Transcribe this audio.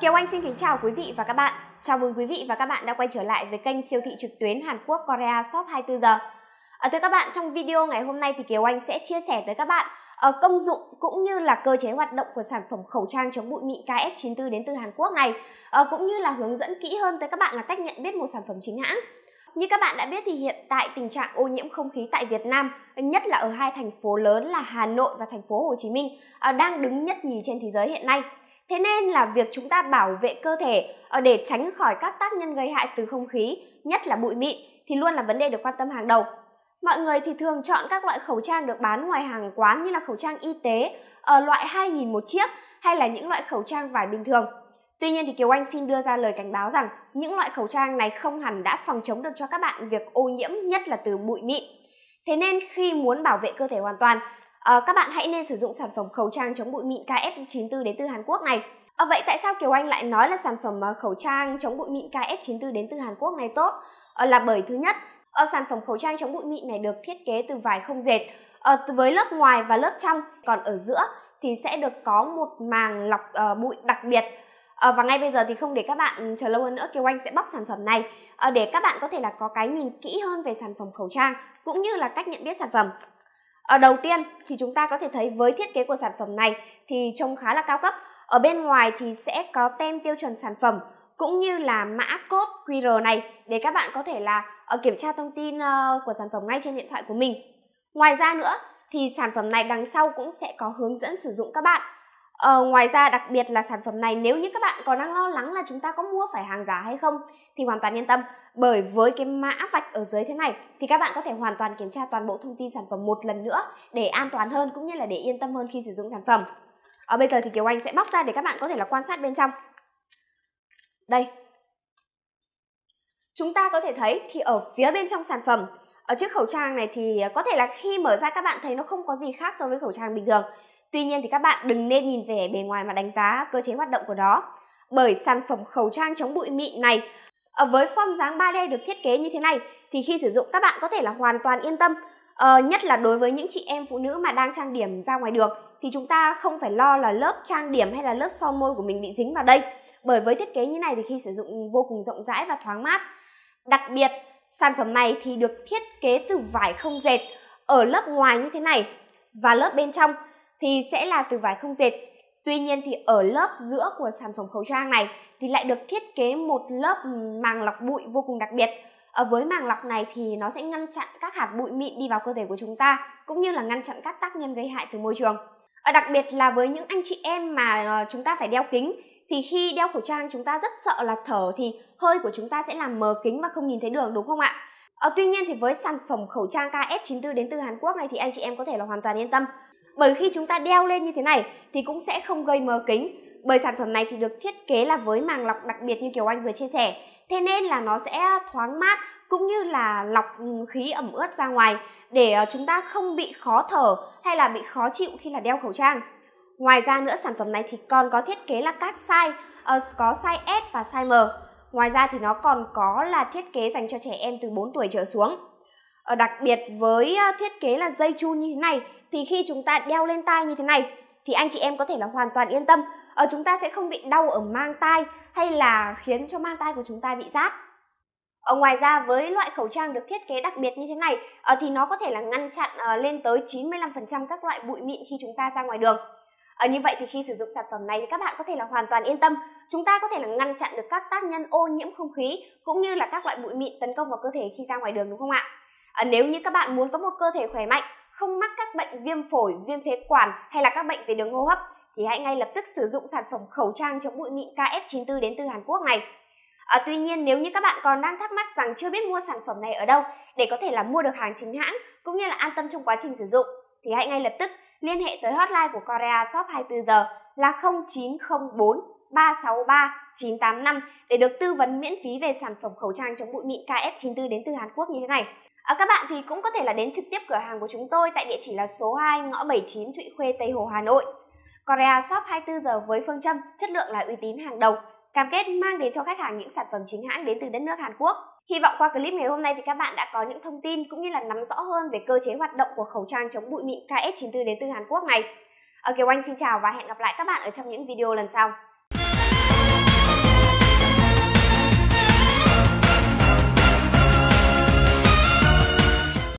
Kiều Anh xin kính chào quý vị và các bạn. Chào mừng quý vị và các bạn đã quay trở lại với kênh siêu thị trực tuyến Hàn Quốc Korea Shop 24 giờ. À, thưa các bạn, trong video ngày hôm nay thì Kiều Anh sẽ chia sẻ tới các bạn à, công dụng cũng như là cơ chế hoạt động của sản phẩm khẩu trang chống bụi mịn KF94 đến từ Hàn Quốc này, à, cũng như là hướng dẫn kỹ hơn tới các bạn là cách nhận biết một sản phẩm chính hãng. Như các bạn đã biết thì hiện tại tình trạng ô nhiễm không khí tại Việt Nam, nhất là ở hai thành phố lớn là Hà Nội và thành phố Hồ Chí Minh, ờ, đang đứng nhất nhì trên thế giới hiện nay. Thế nên là việc chúng ta bảo vệ cơ thể ờ, để tránh khỏi các tác nhân gây hại từ không khí, nhất là bụi mịn thì luôn là vấn đề được quan tâm hàng đầu. Mọi người thì thường chọn các loại khẩu trang được bán ngoài hàng quán như là khẩu trang y tế ở ờ, loại 2.000 một chiếc hay là những loại khẩu trang vải bình thường. Tuy nhiên thì Kiều Anh xin đưa ra lời cảnh báo rằng những loại khẩu trang này không hẳn đã phòng chống được cho các bạn việc ô nhiễm nhất là từ bụi mịn. Thế nên khi muốn bảo vệ cơ thể hoàn toàn à, các bạn hãy nên sử dụng sản phẩm khẩu trang chống bụi mịn KF94 đến từ Hàn Quốc này. À, vậy tại sao Kiều Anh lại nói là sản phẩm ờ, khẩu trang chống bụi mịn KF94 đến từ Hàn Quốc này tốt? À, là bởi thứ nhất, à, sản phẩm khẩu trang chống bụi mịn này được thiết kế từ vải không dệt, à, với lớp ngoài và lớp trong, còn ở giữa thì sẽ được có một màng lọc à, bụi đặc biệt. À, và ngay bây giờ thì không để các bạn chờ lâu hơn nữa Kiều Anh sẽ bóc sản phẩm này à, để các bạn có thể là có cái nhìn kỹ hơn về sản phẩm khẩu trang cũng như là cách nhận biết sản phẩm. Ở ờ, đầu tiên thì chúng ta có thể thấy với thiết kế của sản phẩm này thì trông khá là cao cấp. Ở bên ngoài thì sẽ có tem tiêu chuẩn sản phẩm cũng như là mã code QR này để các bạn có thể là ờ, kiểm tra thông tin ờ, của sản phẩm ngay trên điện thoại của mình. Ngoài ra nữa thì sản phẩm này đằng sau cũng sẽ có hướng dẫn sử dụng các bạn. Ờ, ngoài ra đặc biệt là sản phẩm này nếu như các bạn còn đang lo lắng là chúng ta có mua phải hàng giả hay không thì hoàn toàn yên tâm bởi với cái mã vạch ở dưới thế này thì các bạn có thể hoàn toàn kiểm tra toàn bộ thông tin sản phẩm một lần nữa để an toàn hơn cũng như là để yên tâm hơn khi sử dụng sản phẩm. Ở ờ, bây giờ thì Kiều Anh sẽ bóc ra để các bạn có thể là quan sát bên trong. Đây. Chúng ta có thể thấy thì ở phía bên trong sản phẩm ở chiếc khẩu trang này thì có thể là khi mở ra các bạn thấy nó không có gì khác so với khẩu trang bình thường Tuy nhiên thì các bạn đừng nên nhìn về bề ngoài mà đánh giá cơ chế hoạt động của nó bởi sản phẩm khẩu trang chống bụi mịn này ờ, với form dáng 3D được thiết kế như thế này thì khi sử dụng các bạn có thể là hoàn toàn yên tâm Ờ, nhất là đối với những chị em phụ nữ mà đang trang điểm ra ngoài được thì chúng ta không phải lo là lớp trang điểm hay là lớp son môi của mình bị dính vào đây bởi với thiết kế như này thì khi sử dụng vô cùng rộng rãi và thoáng mát đặc biệt sản phẩm này thì được thiết kế từ vải không dệt ở lớp ngoài như thế này và lớp bên trong thì sẽ là từ vải không dệt. Tuy nhiên thì ở lớp giữa của sản phẩm khẩu trang này thì lại được thiết kế một lớp màng lọc bụi vô cùng đặc biệt. Ở với màng lọc này thì nó sẽ ngăn chặn các hạt bụi mịn đi vào cơ thể của chúng ta cũng như là ngăn chặn các tác nhân gây hại từ môi trường. Ở đặc biệt là với những anh chị em mà ờ, chúng ta phải đeo kính thì khi đeo khẩu trang chúng ta rất sợ là thở thì hơi của chúng ta sẽ làm mờ kính và không nhìn thấy đường đúng không ạ? ở ờ, tuy nhiên thì với sản phẩm khẩu trang KF94 đến từ Hàn Quốc này thì anh chị em có thể là hoàn toàn yên tâm. Bởi khi chúng ta đeo lên như thế này thì cũng sẽ không gây mờ kính. Bởi sản phẩm này thì được thiết kế là với màng lọc đặc biệt như kiểu Anh vừa chia sẻ. Thế nên là nó sẽ thoáng mát cũng như là lọc ừ, khí ẩm ướt ra ngoài để ờ, chúng ta không bị khó thở hay là bị khó chịu khi là đeo khẩu trang. Ngoài ra nữa sản phẩm này thì còn có thiết kế là các size, uh, có size S và size M. Ngoài ra thì nó còn có là thiết kế dành cho trẻ em từ 4 tuổi trở xuống. Ở ờ, đặc biệt với thiết kế là dây chun như thế này thì khi chúng ta đeo lên tai như thế này thì anh chị em có thể là hoàn toàn yên tâm ở ờ, chúng ta sẽ không bị đau ở mang tai hay là khiến cho mang tai của chúng ta bị rát ở ờ, ngoài ra với loại khẩu trang được thiết kế đặc biệt như thế này ờ, thì nó có thể là ngăn chặn lên tới 95% các loại bụi mịn khi chúng ta ra ngoài đường. Ở như vậy thì khi sử dụng sản phẩm này thì các bạn có thể là hoàn toàn yên tâm. Chúng ta có thể là ngăn chặn được các tác nhân ô nhiễm không khí cũng như là các loại bụi mịn tấn công vào cơ thể khi ra ngoài đường đúng không ạ? À, nếu như các bạn muốn có một cơ thể khỏe mạnh không mắc các bệnh viêm phổi, viêm phế quản hay là các bệnh về đường hô hấp thì hãy ngay lập tức sử dụng sản phẩm khẩu trang chống bụi mịn KF94 đến từ Hàn Quốc này. À, tuy nhiên nếu như các bạn còn đang thắc mắc rằng chưa biết mua sản phẩm này ở đâu để có thể là mua được hàng chính hãng cũng như là an tâm trong quá trình sử dụng thì hãy ngay lập tức liên hệ tới hotline của Korea Shop 24 giờ là 0904 363 985 để được tư vấn miễn phí về sản phẩm khẩu trang chống bụi mịn KF94 đến từ Hàn Quốc như thế này. À, các bạn thì cũng có thể là đến trực tiếp cửa hàng của chúng tôi tại địa chỉ là số 2 ngõ 79 Thụy Khuê Tây Hồ Hà Nội. Korea Shop 24 giờ với phương châm chất lượng là uy tín hàng đầu, cam kết mang đến cho khách hàng những sản phẩm chính hãng đến từ đất nước Hàn Quốc. Hy vọng qua clip ngày hôm nay thì các bạn đã có những thông tin cũng như là nắm rõ hơn về cơ chế hoạt động của khẩu trang chống bụi mịn KF94 đến từ Hàn Quốc này. Ở ờ, Kiều Anh xin chào và hẹn gặp lại các bạn ở trong những video lần sau.